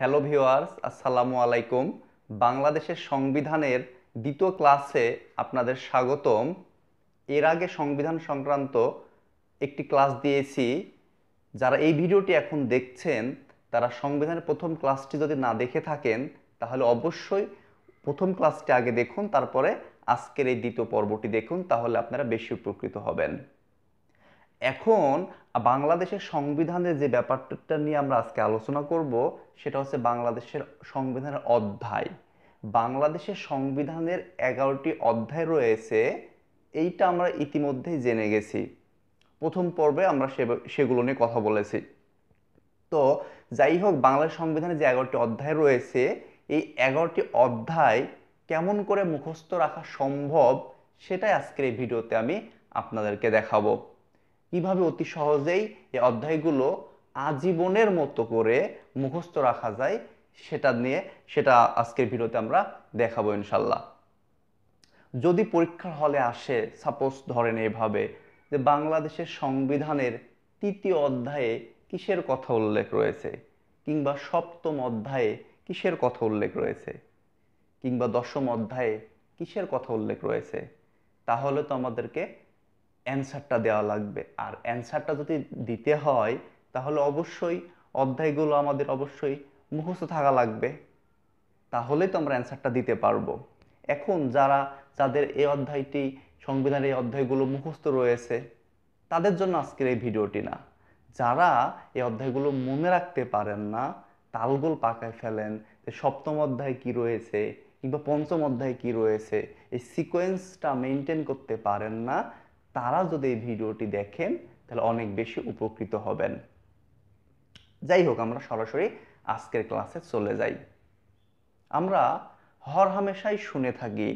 hello viewers আসসালামু আলাইকুম বাংলাদেশের সংবিধানের দ্বিতীয় ক্লাসে আপনাদের স্বাগতম এর আগে সংবিধান সংক্রান্ত একটি ক্লাস দিয়েছি যারা এই ভিডিওটি এখন দেখছেন তারা সংবিধানের প্রথম ক্লাসটি যদি না দেখে থাকেন তাহলে অবশ্যই প্রথম ক্লাসটি আগে দেখুন তারপরে আজকের এই দ্বিতীয় পর্বটি দেখুন তাহলে আপনারা বেশি উপকৃত হবেন এখন বাংলাদেশের সংবিধানের যে ব্যাপারটা নিয়ে আমরা আজকে আলোচনা করব সেটা হচ্ছে বাংলাদেশের সংবিধানের অধ্যায় বাংলাদেশের সংবিধানের এগারোটি অধ্যায় রয়েছে এইটা আমরা ইতিমধ্যেই জেনে গেছি প্রথম পর্বে আমরা সেগুলো নিয়ে কথা বলেছি তো যাই হোক বাংলাদেশ সংবিধানে যে এগারোটি অধ্যায় রয়েছে এই এগারোটি অধ্যায় কেমন করে মুখস্থ রাখা সম্ভব সেটাই আজকের এই ভিডিওতে আমি আপনাদেরকে দেখাবো কিভাবে অতি সহজেই এই অধ্যায়গুলো আজীবনের মতো করে মুখস্থ রাখা যায় সেটা নিয়ে সেটা আজকের ভিডিওতে আমরা দেখাবো ইনশাল্লাহ যদি পরীক্ষার হলে আসে সাপোজ ধরেন এভাবে যে বাংলাদেশের সংবিধানের তৃতীয় অধ্যায়ে কিসের কথা উল্লেখ রয়েছে কিংবা সপ্তম অধ্যায়ে কিসের কথা উল্লেখ রয়েছে কিংবা দশম অধ্যায়ে কিসের কথা উল্লেখ রয়েছে তাহলে তো আমাদেরকে অ্যান্সারটা দেওয়া লাগবে আর অ্যান্সারটা যদি দিতে হয় তাহলে অবশ্যই অধ্যায়গুলো আমাদের অবশ্যই মুখস্থ থাকা লাগবে তাহলেই তো আমরা অ্যান্সারটা দিতে পারবো এখন যারা যাদের এই অধ্যায়টি সংবিধানের এই অধ্যায়গুলো মুখস্থ রয়েছে তাদের জন্য আজকের এই ভিডিওটি না যারা এই অধ্যায়গুলো মনে রাখতে পারেন না তালগোল পাকায় ফেলেন যে সপ্তম অধ্যায় কি রয়েছে কিংবা পঞ্চম অধ্যায় কি রয়েছে এই সিকোয়েন্সটা মেনটেন করতে পারেন না তারা যদি এই ভিডিওটি দেখেন তাহলে অনেক বেশি উপকৃত হবেন যাই হোক আমরা সরাসরি আজকের ক্লাসে চলে যাই আমরা হর হামেশাই শুনে থাকি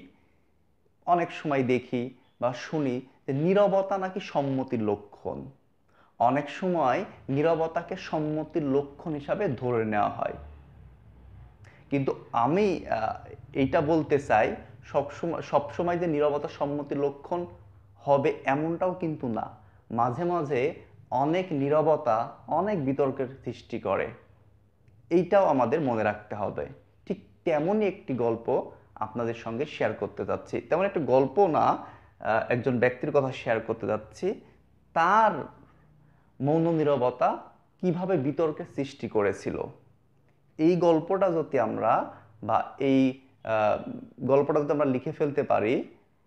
অনেক সময় দেখি বা শুনি যে নিরবতা নাকি সম্মতির লক্ষণ অনেক সময় নিরবতাকে সম্মতির লক্ষণ হিসাবে ধরে নেওয়া হয় কিন্তু আমি এইটা বলতে চাই সবসময় সবসময় যে নিরবতা সম্মতির লক্ষণ হবে এমনটাও কিন্তু না মাঝে মাঝে অনেক নিরবতা অনেক বিতর্কের সৃষ্টি করে এইটাও আমাদের মনে রাখতে হবে ঠিক তেমনই একটি গল্প আপনাদের সঙ্গে শেয়ার করতে যাচ্ছি তেমন একটা গল্প না একজন ব্যক্তির কথা শেয়ার করতে যাচ্ছি তার মৌন নিরবতা কিভাবে বিতর্কের সৃষ্টি করেছিল এই গল্পটা যদি আমরা বা এই গল্পটা যদি আমরা লিখে ফেলতে পারি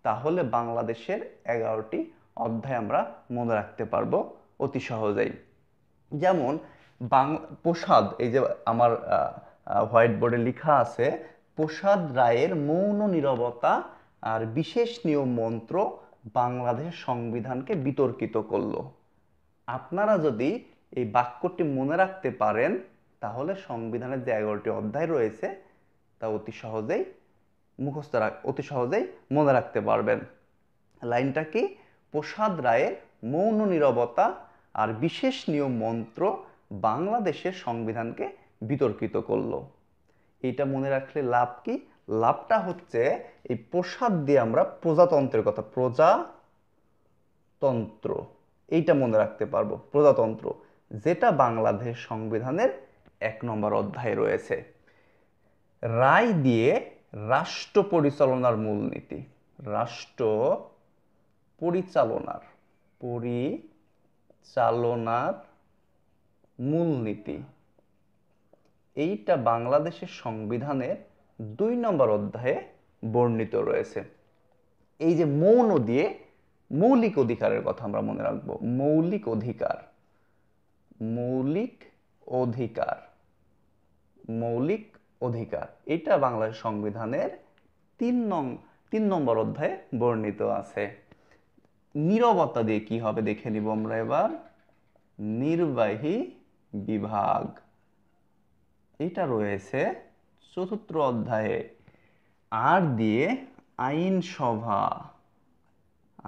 তাহলে বাংলাদেশের এগারোটি অধ্যায় আমরা মনে রাখতে পারবো অতি সহজেই যেমন বাং প্রসাদ এই যে আমার হোয়াইট বোর্ডে লেখা আছে প্রসাদ রায়ের মৌন নিরবতা আর বিশেষ নিয়ম মন্ত্র বাংলাদেশের সংবিধানকে বিতর্কিত করলো আপনারা যদি এই বাক্যটি মনে রাখতে পারেন তাহলে সংবিধানের যে এগারোটি অধ্যায় রয়েছে তা অতি সহজেই মুখস্থ অতি সহজেই মনে রাখতে পারবেন লাইনটা কি প্রসাদ রায়ের মৌন নিরবতা আর বিশেষ নিয়ম মন্ত্র বাংলাদেশের সংবিধানকে বিতর্কিত করল এটা মনে রাখলে লাভ কি লাভটা হচ্ছে এই প্রসাদ দিয়ে আমরা প্রজাতন্ত্রের কথা প্রজাতন্ত্র এইটা মনে রাখতে পারবো প্রজাতন্ত্র যেটা বাংলাদেশ সংবিধানের এক নম্বর অধ্যায়ে রয়েছে রায় দিয়ে রাষ্ট্র পরিচালনার মূলনীতি রাষ্ট্র পরিচালনার পরিচালনার মূলনীতি এইটা বাংলাদেশের সংবিধানের দুই নম্বর অধ্যায়ে বর্ণিত রয়েছে এই যে মৌন দিয়ে মৌলিক অধিকারের কথা আমরা মনে রাখব মৌলিক অধিকার মৌলিক অধিকার মৌলিক অধিকার এটা বাংলাদেশ সংবিধানের তিন নং তিন নম্বর অধ্যায়ে বর্ণিত আছে নিরবতা দিয়ে কি হবে দেখে নিব আমরা এবার নির্বাহী বিভাগ এটা রয়েছে চতুর্থ অধ্যায়ে আর দিয়ে আইন সভা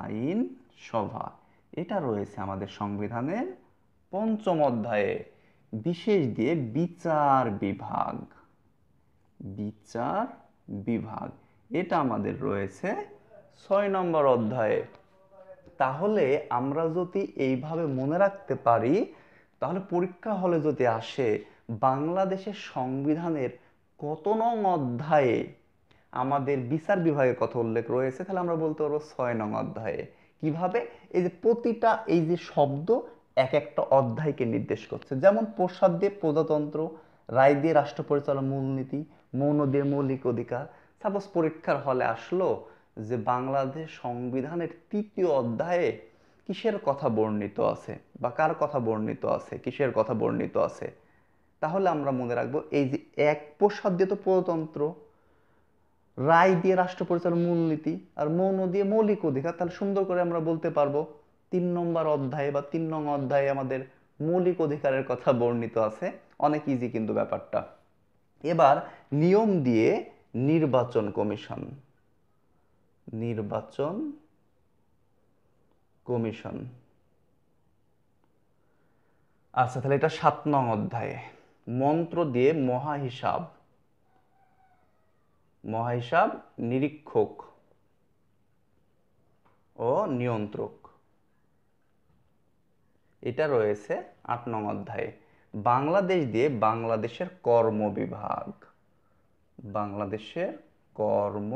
আইন সভা এটা রয়েছে আমাদের সংবিধানের পঞ্চম অধ্যায়ে বিশেষ দিয়ে বিচার বিভাগ বিচার বিভাগ এটা আমাদের রয়েছে ছয় নম্বর অধ্যায়ে তাহলে আমরা যদি এইভাবে মনে রাখতে পারি তাহলে পরীক্ষা হলে যদি আসে বাংলাদেশের সংবিধানের কত নং অধ্যায়ে আমাদের বিচার বিভাগের কথা উল্লেখ রয়েছে তাহলে আমরা বলতে পারবো ছয় নং অধ্যায়ে কিভাবে এই যে প্রতিটা এই যে শব্দ এক একটা অধ্যায়কে নির্দেশ করছে যেমন প্রসাদ দিয়ে প্রজাতন্ত্র রায় দিয়ে রাষ্ট্র পরিচালনা মূলনীতি মৌনদের মৌলিক অধিকার সাপোজ পরীক্ষার হলে আসলো যে বাংলাদেশ সংবিধানের তৃতীয় অধ্যায়ে কিসের কথা বর্ণিত আছে বা কার কথা বর্ণিত আছে কিসের কথা বর্ণিত আছে তাহলে আমরা মনে রাখবো এই যে এক প্রসাদিত প্রজাতন্ত্র রায় দিয়ে রাষ্ট্র পরিচালনা মূলনীতি আর মৌন দিয়ে মৌলিক অধিকার তাহলে সুন্দর করে আমরা বলতে পারবো তিন নম্বর অধ্যায়ে বা তিন নং অধ্যায়ে আমাদের মৌলিক অধিকারের কথা বর্ণিত আছে অনেক ইজি কিন্তু ব্যাপারটা এবার নিয়ম দিয়ে নির্বাচন কমিশন নির্বাচন কমিশন আচ্ছা তাহলে এটা সাত নং অধ্যায়ে মন্ত্র দিয়ে মহা হিসাব মহাহিসাব নিরীক্ষক ও নিয়ন্ত্রক এটা রয়েছে আট নং অধ্যায়ে বাংলাদেশ দিয়ে বাংলাদেশের কর্ম বিভাগ বাংলাদেশের কর্ম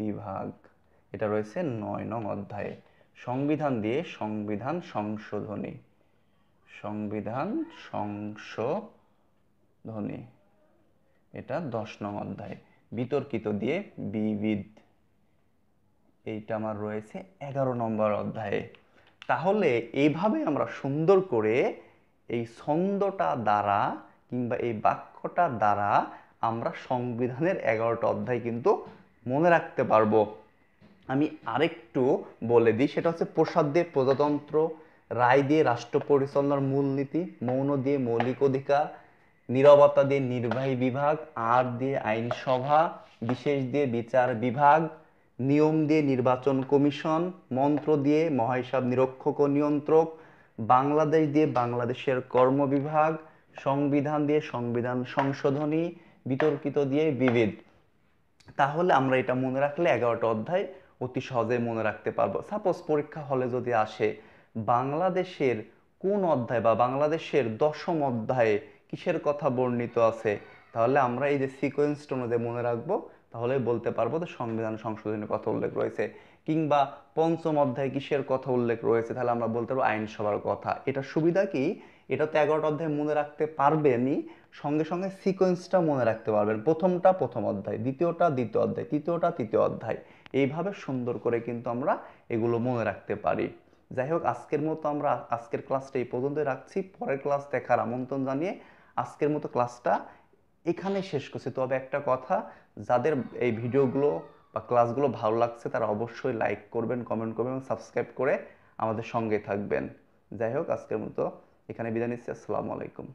বিভাগ এটা রয়েছে নয় নং অধ্যায়ে সংবিধান দিয়ে সংবিধান সংশোধনী সংবিধান সংশোধনী এটা দশ নং অধ্যায় বিতর্কিত দিয়ে বিবিধ এইটা আমার রয়েছে এগারো নম্বর অধ্যায়ে তাহলে এইভাবে আমরা সুন্দর করে এই ছন্দটা দ্বারা কিংবা এই বাক্যটা দ্বারা আমরা সংবিধানের এগারোটা অধ্যায় কিন্তু মনে রাখতে পারবো আমি আরেকটু বলে দিই সেটা হচ্ছে প্রসাদ দিয়ে প্রজাতন্ত্র রায় দিয়ে রাষ্ট্র পরিচালনার মূলনীতি মৌন দিয়ে মৌলিক অধিকার নিরবতা দিয়ে নির্বাহী বিভাগ আর দিয়ে আইনসভা বিশেষ দিয়ে বিচার বিভাগ নিয়ম দিয়ে নির্বাচন কমিশন মন্ত্র দিয়ে মহাহিসাব নিরক্ষক ও নিয়ন্ত্রক বাংলাদেশ দিয়ে বাংলাদেশের কর্ম বিভাগ সংবিধান দিয়ে সংবিধান সংশোধনী বিতর্কিত দিয়ে বিবিধ তাহলে আমরা এটা মনে রাখলে এগারোটা অধ্যায় অতি সহজে মনে রাখতে পারবো সাপোজ পরীক্ষা হলে যদি আসে বাংলাদেশের কোন অধ্যায় বা বাংলাদেশের দশম অধ্যায়ে কিসের কথা বর্ণিত আছে তাহলে আমরা এই যে সিকোয়েন্সটা অনুযায়ী মনে রাখবো তাহলে বলতে পারবো যে সংবিধান সংশোধনের কথা উল্লেখ রয়েছে কিংবা পঞ্চম অধ্যায় কিসের কথা উল্লেখ রয়েছে তাহলে আমরা বলতে পারবো আইনসভার কথা এটা সুবিধা কি এটা তো এগারোটা অধ্যায় মনে রাখতে পারবেনই সঙ্গে সঙ্গে সিকোয়েন্সটা মনে রাখতে পারবেন প্রথমটা প্রথম অধ্যায় দ্বিতীয়টা দ্বিতীয় অধ্যায় তৃতীয়টা তৃতীয় অধ্যায় এইভাবে সুন্দর করে কিন্তু আমরা এগুলো মনে রাখতে পারি যাই হোক আজকের মতো আমরা আজকের ক্লাসটা এই পর্যন্তই রাখছি পরের ক্লাস দেখার আমন্ত্রণ জানিয়ে আজকের মতো ক্লাসটা এখানে শেষ করছি তবে একটা কথা যাদের এই ভিডিওগুলো বা ক্লাসগুলো ভালো লাগছে তারা অবশ্যই লাইক করবেন কমেন্ট করবেন এবং সাবস্ক্রাইব করে আমাদের সঙ্গে থাকবেন যাই হোক আজকের মতো এখানে বিদায় নিচ্ছি আসসালামু আলাইকুম